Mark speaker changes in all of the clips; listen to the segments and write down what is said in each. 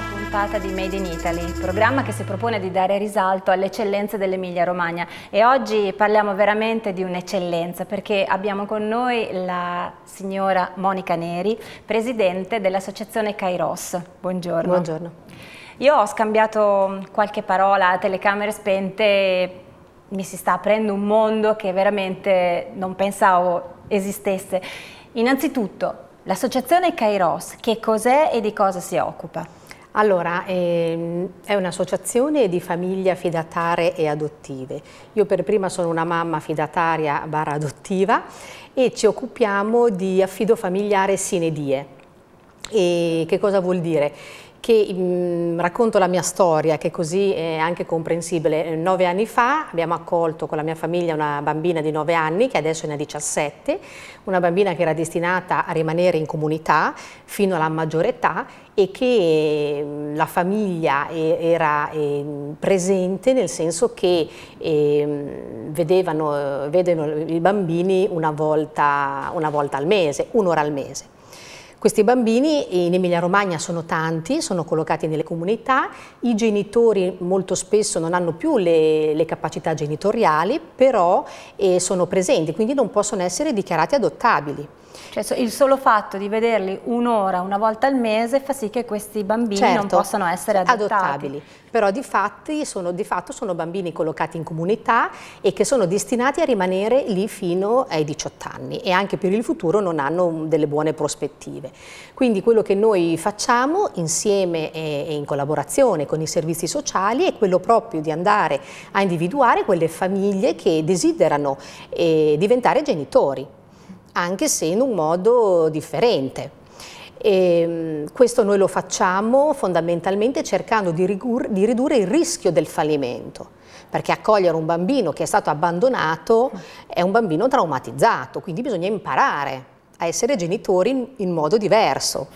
Speaker 1: prima puntata di Made in Italy, programma che si propone di dare risalto alle eccellenze dell'Emilia Romagna e oggi parliamo veramente di un'eccellenza perché abbiamo con noi la signora Monica Neri, presidente dell'associazione Kairos. Buongiorno. Buongiorno. Io ho scambiato qualche parola a telecamere spente, e mi si sta aprendo un mondo che veramente non pensavo esistesse. Innanzitutto,
Speaker 2: L'associazione Kairos che cos'è e di cosa si occupa? Allora, ehm, è un'associazione di famiglie affidatare e adottive. Io per prima sono una mamma fidataria barra adottiva e ci occupiamo di affido familiare sine die. E che cosa vuol dire? che mh, mm, racconto la mia storia, che così è anche comprensibile. Nove anni fa abbiamo accolto con la mia famiglia una bambina di nove anni, che adesso ne ha 17, una bambina che era destinata a rimanere in comunità fino alla maggiore età e che mh, mm, la famiglia eh, era eh, presente nel senso che eh, vedevano, vedono i bambini una volta, una volta al mese, un'ora al mese. Questi bambini in Emilia Romagna sono tanti, sono collocati nelle comunità, i genitori molto spesso non hanno più le, le capacità genitoriali, però eh, sono presenti, quindi non possono essere dichiarati adottabili. Cioè, il solo fatto
Speaker 1: di vederli un'ora, una volta al mese, fa sì che questi bambini certo, non possano
Speaker 2: essere adottati. adottabili. Però di, fatti sono, di fatto sono bambini collocati in comunità e che sono destinati a rimanere lì fino ai 18 anni e anche per il futuro non hanno mm, delle buone prospettive. Quindi quello che noi facciamo insieme e in collaborazione con i servizi sociali è quello proprio di andare a individuare quelle famiglie che desiderano eh, diventare genitori anche se in un modo differente. E ehm, questo noi lo facciamo fondamentalmente cercando di, di, ridurre il rischio del fallimento perché accogliere un bambino che è stato abbandonato è un bambino traumatizzato, quindi bisogna imparare a essere genitori in, in modo diverso.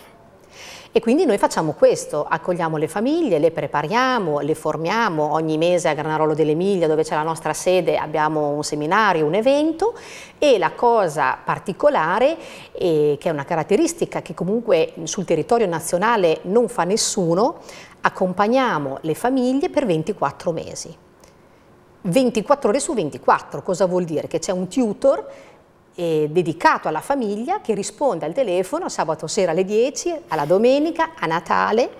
Speaker 2: E quindi noi facciamo questo, accogliamo le famiglie, le prepariamo, le formiamo, ogni mese a Granarolo dell'Emilia dove c'è la nostra sede abbiamo un seminario, un evento e la cosa particolare, eh, che è una caratteristica che comunque sul territorio nazionale non fa nessuno, accompagniamo le famiglie per 24 mesi. 24 ore su 24, cosa vuol dire? Che c'è un tutor eh, dedicato alla famiglia che risponde al telefono sabato sera alle 10, alla domenica, a Natale.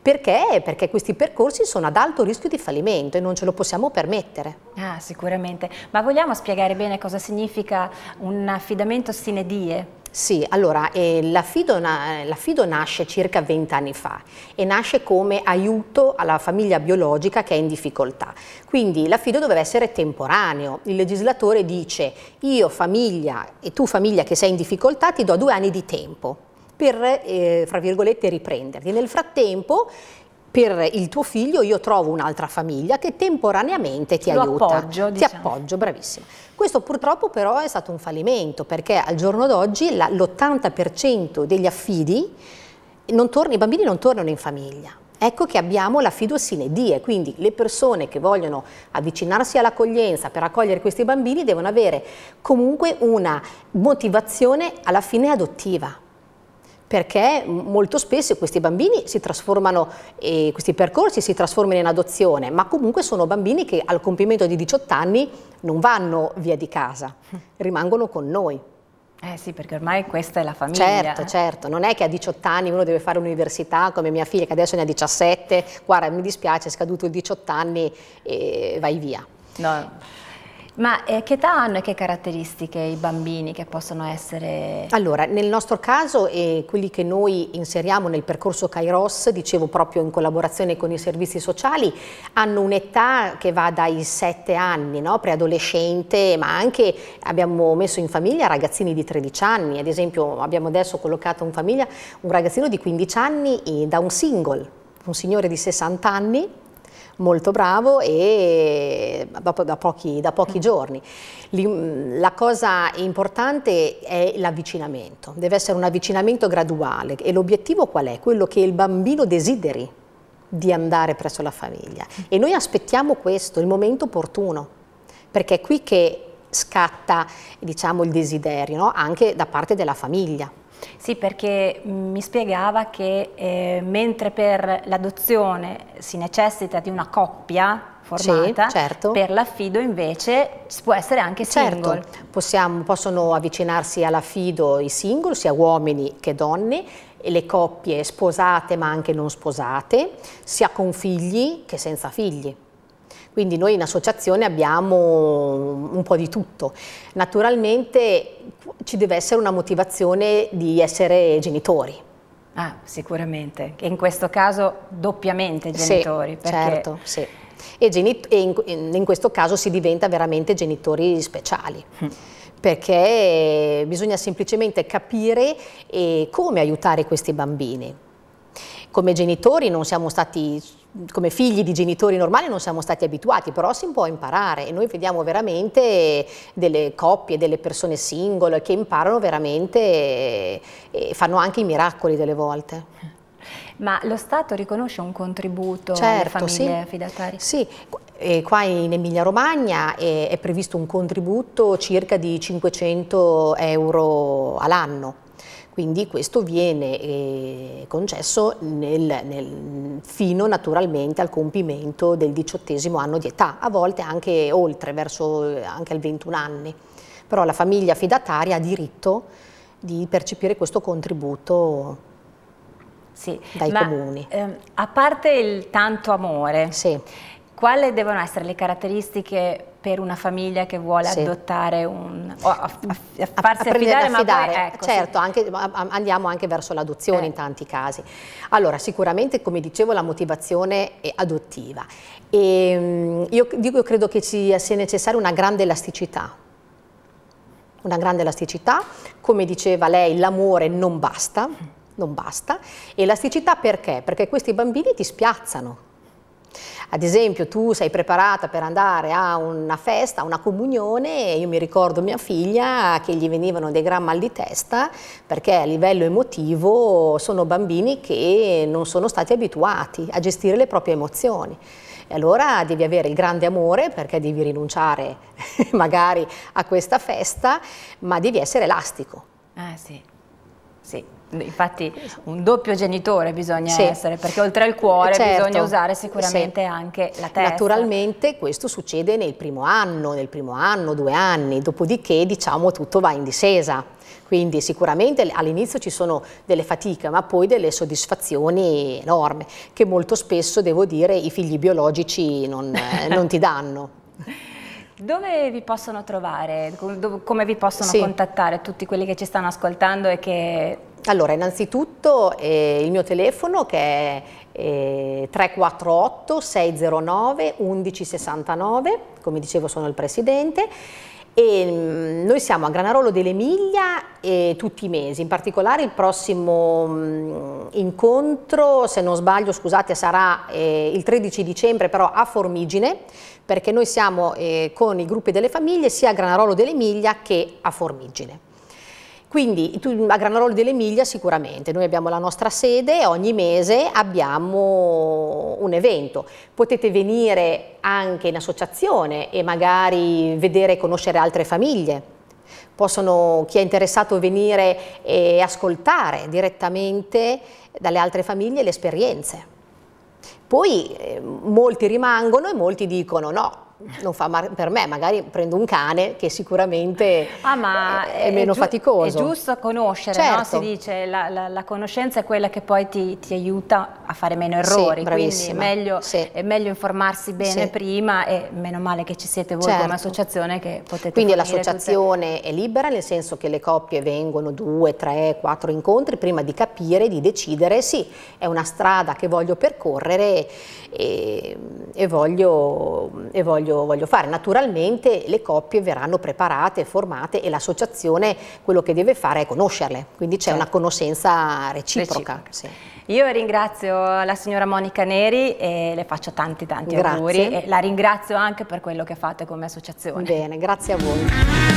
Speaker 2: Perché? Perché questi percorsi sono ad alto rischio di fallimento e non ce lo possiamo permettere. Ah, sicuramente. Ma vogliamo
Speaker 1: spiegare bene cosa significa un affidamento sine die?
Speaker 2: Sì, allora eh, l'affido, na nasce circa 20 anni fa e nasce come aiuto alla famiglia biologica che è in difficoltà. Quindi l'affido doveva essere temporaneo. Il legislatore dice io famiglia e tu famiglia che sei in difficoltà ti do due anni di tempo per, eh, fra virgolette, riprenderti. Nel frattempo per il tuo figlio io trovo un'altra famiglia che temporaneamente ti Lo aiuta. Appoggio, diciamo. Ti appoggio, bravissimo. Questo purtroppo però è stato un fallimento perché al giorno d'oggi l'80% degli affidi, non torna, i bambini non tornano in famiglia, Ecco che abbiamo la fidosinedia, quindi le persone che vogliono avvicinarsi all'accoglienza per accogliere questi bambini devono avere comunque una motivazione alla fine adottiva perché molto spesso questi bambini si trasformano, eh, questi percorsi si trasformano in adozione, ma comunque sono bambini che al compimento di 18 anni non vanno via di casa, rimangono con noi. Eh sì, perché ormai questa è la famiglia. Certo, eh. certo, non è che a 18 anni uno deve fare l'università come mia figlia che adesso ne ha 17, guarda mi dispiace è scaduto il 18 anni e vai via. No. Ma eh, che età hanno e che caratteristiche i bambini che possono essere? Allora, nel nostro caso eh, quelli che noi inseriamo nel percorso Kairos, dicevo proprio in collaborazione con i servizi sociali, hanno un'età che va dai 7 anni, no? preadolescente, ma anche abbiamo messo in famiglia ragazzini di 13 anni, ad esempio abbiamo adesso collocato in famiglia un ragazzino di 15 anni da un single, un signore di 60 anni molto bravo e da, pochi, da pochi mm. giorni. Mm, la cosa importante è l'avvicinamento, deve essere un avvicinamento graduale e l'obiettivo qual è? Quello che il bambino desideri di andare presso la famiglia mm. e noi aspettiamo questo, il momento opportuno, perché è qui che scatta diciamo, il desiderio no? anche da parte della famiglia. Sì,
Speaker 1: perché mm, mi spiegava che eh, mentre per l'adozione si
Speaker 2: necessita di una coppia formata, sì, certo. per l'affido invece può essere anche certo. single. Certo, Possiamo, possono avvicinarsi all'affido i single, sia uomini che donne, le coppie sposate ma anche non sposate, sia con figli che senza figli. Quindi noi in associazione abbiamo un po' di tutto. Naturalmente ci deve essere una motivazione di essere genitori. Ah, sicuramente, in questo caso
Speaker 1: doppiamente genitori. Sì, certo,
Speaker 2: sì. E, genit e in, in, questo caso si diventa veramente genitori speciali. Mm. perché bisogna semplicemente capire eh, come aiutare questi bambini come genitori non siamo stati come figli di genitori normali non siamo stati abituati, però si può imparare e noi vediamo veramente delle coppie, delle persone singole che imparano veramente e fanno anche i miracoli delle volte.
Speaker 1: Ma lo Stato riconosce un contributo certo, alle famiglie sì.
Speaker 2: fidatarie? Sì, e qua in Emilia Romagna è, è previsto un contributo circa di 500 euro all'anno quindi questo viene eh, concesso nel, nel, fino naturalmente al compimento del diciottesimo anno di età, a volte anche oltre, verso eh, anche al 21 anni. Però la famiglia fidataria ha diritto di percepire questo contributo sì, dai ma, comuni. Ehm,
Speaker 1: a parte il tanto amore, sì quali devono essere le caratteristiche per una famiglia che vuole sì.
Speaker 2: adottare un o a,
Speaker 1: mm. a, a farsi affidare, affidare. Poi, ecco, certo,
Speaker 2: sì. anche, andiamo anche verso l'adozione eh. in tanti casi. Allora, sicuramente, come dicevo, la motivazione è adottiva. E, ehm, io, io credo che ci sia necessaria una grande elasticità una grande elasticità, come diceva lei l'amore non basta, non basta, elasticità perché? Perché questi bambini ti spiazzano, ad esempio tu sei preparata per andare a una festa, a una comunione e io mi ricordo mia figlia che gli venivano dei gran mal di testa perché a livello emotivo sono bambini che non sono stati abituati a gestire le proprie emozioni. E allora devi avere il grande amore perché devi rinunciare magari a questa festa, ma devi essere elastico.
Speaker 1: Ah sì, sì
Speaker 2: infatti un doppio genitore bisogna sì. essere, perché oltre al cuore eh, certo. bisogna usare sicuramente
Speaker 1: sì. anche la testa. Naturalmente
Speaker 2: questo succede nel primo anno, nel primo anno, due anni, dopodiché diciamo tutto va in discesa. Quindi sicuramente all'inizio ci sono delle fatiche, ma poi delle soddisfazioni enormi, che molto spesso, devo dire, i figli biologici non, eh, non ti danno.
Speaker 1: Dove vi possono trovare? Come vi possono sì. contattare tutti quelli che ci stanno ascoltando e che allora,
Speaker 2: innanzitutto eh, il mio telefono che è eh, 348 609 1169, come dicevo sono il presidente, e mm, noi siamo a Granarolo dell'Emilia eh, tutti i mesi, in particolare il prossimo mh, mm, incontro, se non sbaglio scusate, sarà eh, il 13 dicembre però a Formigine, perché noi siamo eh, con i gruppi delle famiglie sia a Granarolo dell'Emilia che a Formigine. Quindi tu, a Granarolo dell'Emilia sicuramente, noi abbiamo la nostra sede e ogni mese abbiamo un evento. Potete venire anche in associazione e magari vedere e conoscere altre famiglie. Possono, chi è interessato, venire e ascoltare direttamente dalle altre famiglie le esperienze. Poi eh, molti rimangono e molti dicono no, non fa per me, magari prendo un cane che sicuramente
Speaker 1: ah, è, è, meno è faticoso. È giusto conoscere, certo. no? si certo. dice la, la, la, conoscenza è quella che poi ti, ti aiuta a fare meno errori, sì, quindi è meglio, sì. è meglio, informarsi bene sì. prima e meno male che ci siete voi certo. come associazione che potete Quindi l'associazione
Speaker 2: tutte... è libera nel senso che le coppie vengono due, tre, quattro incontri prima di capire, di decidere sì, è una strada che voglio percorrere e, e voglio, e voglio voglio, voglio fare. Naturalmente le coppie verranno preparate, formate e l'associazione quello che deve fare è conoscerle, quindi c'è certo. una conoscenza reciproca. reciproca. Sì.
Speaker 1: Io ringrazio la signora Monica Neri e le faccio tanti tanti grazie. auguri e la ringrazio anche per quello che fate come associazione. Bene, grazie a voi.